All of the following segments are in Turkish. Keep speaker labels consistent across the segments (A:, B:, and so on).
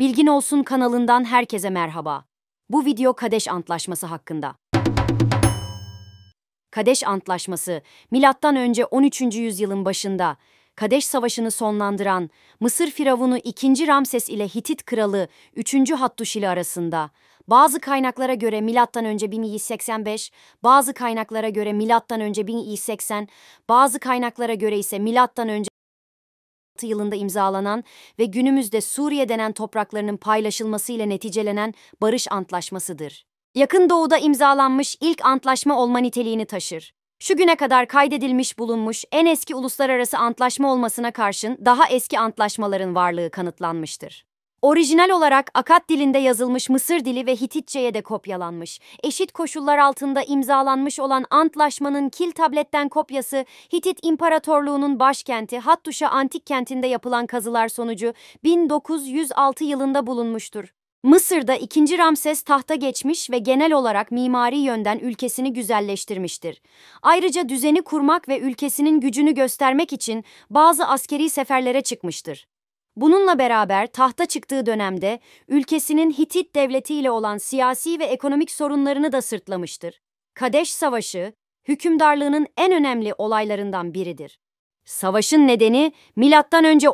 A: Bilgin Olsun kanalından herkese merhaba. Bu video Kadeş Antlaşması hakkında. Kadeş Antlaşması, milattan önce 13. yüzyılın başında Kadeş Savaşı'nı sonlandıran Mısır firavunu 2. Ramses ile Hitit kralı 3. Hattuş ile arasında bazı kaynaklara göre milattan önce 1185, bazı kaynaklara göre milattan önce 1180, bazı kaynaklara göre ise milattan önce 1946 yılında imzalanan ve günümüzde Suriye denen topraklarının paylaşılmasıyla neticelenen barış antlaşmasıdır. Yakın Doğu'da imzalanmış ilk antlaşma olma niteliğini taşır. Şu güne kadar kaydedilmiş bulunmuş en eski uluslararası antlaşma olmasına karşın daha eski antlaşmaların varlığı kanıtlanmıştır. Orijinal olarak Akat dilinde yazılmış Mısır dili ve Hititçe'ye de kopyalanmış. Eşit koşullar altında imzalanmış olan antlaşmanın kil tabletten kopyası Hitit İmparatorluğu'nun başkenti Hattuşa antik kentinde yapılan kazılar sonucu 1906 yılında bulunmuştur. Mısır'da 2. Ramses tahta geçmiş ve genel olarak mimari yönden ülkesini güzelleştirmiştir. Ayrıca düzeni kurmak ve ülkesinin gücünü göstermek için bazı askeri seferlere çıkmıştır. Bununla beraber tahta çıktığı dönemde ülkesinin Hitit devletiyle olan siyasi ve ekonomik sorunlarını da sırtlamıştır. Kadeş Savaşı, hükümdarlığının en önemli olaylarından biridir. Savaşın nedeni MÖ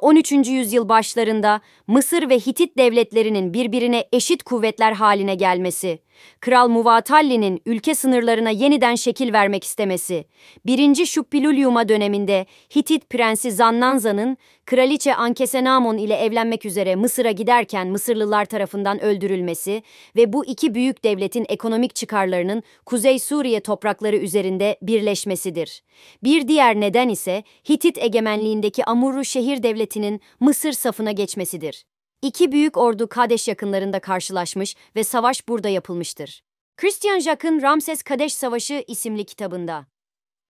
A: 13. yüzyıl başlarında Mısır ve Hitit devletlerinin birbirine eşit kuvvetler haline gelmesi Kral Muvatalli'nin ülke sınırlarına yeniden şekil vermek istemesi, 1. Şubbilulyuma döneminde Hitit prensi Zannanza'nın kraliçe Ankesenamon ile evlenmek üzere Mısır'a giderken Mısırlılar tarafından öldürülmesi ve bu iki büyük devletin ekonomik çıkarlarının Kuzey Suriye toprakları üzerinde birleşmesidir. Bir diğer neden ise Hitit egemenliğindeki Amurru şehir devletinin Mısır safına geçmesidir. İki büyük ordu Kadeş yakınlarında karşılaşmış ve savaş burada yapılmıştır. Christian Jacques'ın Ramses Kadeş Savaşı isimli kitabında.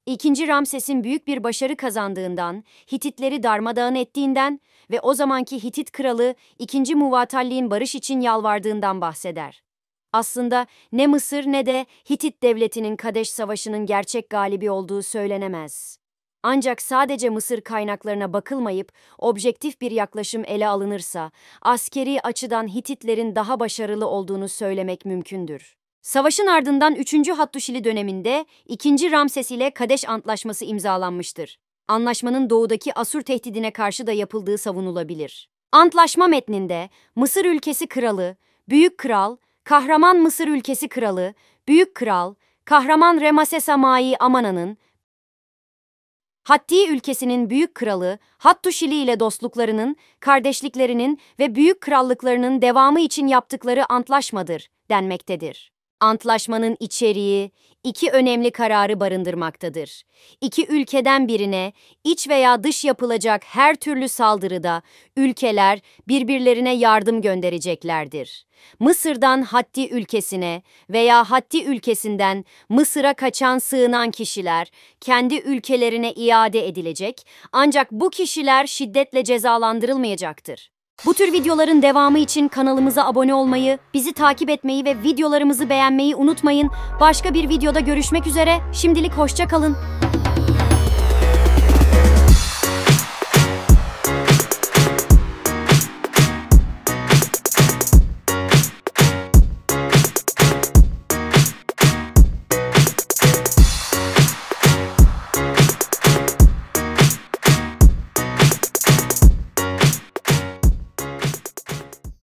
A: İkinci Ramses'in büyük bir başarı kazandığından, Hititleri darmadağın ettiğinden ve o zamanki Hitit kralı 2. Muvatalli'nin barış için yalvardığından bahseder. Aslında ne Mısır ne de Hitit devletinin Kadeş Savaşı'nın gerçek galibi olduğu söylenemez. Ancak sadece Mısır kaynaklarına bakılmayıp objektif bir yaklaşım ele alınırsa, askeri açıdan Hititlerin daha başarılı olduğunu söylemek mümkündür. Savaşın ardından 3. Hattuşili döneminde 2. Ramses ile Kadeş Antlaşması imzalanmıştır. Anlaşmanın doğudaki Asur tehdidine karşı da yapıldığı savunulabilir. Antlaşma metninde Mısır ülkesi kralı, büyük kral, kahraman Mısır ülkesi kralı, büyük kral, kahraman Remasesamayi Amana'nın Hatti ülkesinin büyük kralı Hattuşili ile dostluklarının, kardeşliklerinin ve büyük krallıklarının devamı için yaptıkları antlaşmadır denmektedir. Antlaşmanın içeriği iki önemli kararı barındırmaktadır. İki ülkeden birine iç veya dış yapılacak her türlü saldırıda ülkeler birbirlerine yardım göndereceklerdir. Mısır'dan Hatti ülkesine veya Hatti ülkesinden Mısır'a kaçan sığınan kişiler kendi ülkelerine iade edilecek ancak bu kişiler şiddetle cezalandırılmayacaktır. Bu tür videoların devamı için kanalımıza abone olmayı, bizi takip etmeyi ve videolarımızı beğenmeyi unutmayın. Başka bir videoda görüşmek üzere. Şimdilik hoşça kalın.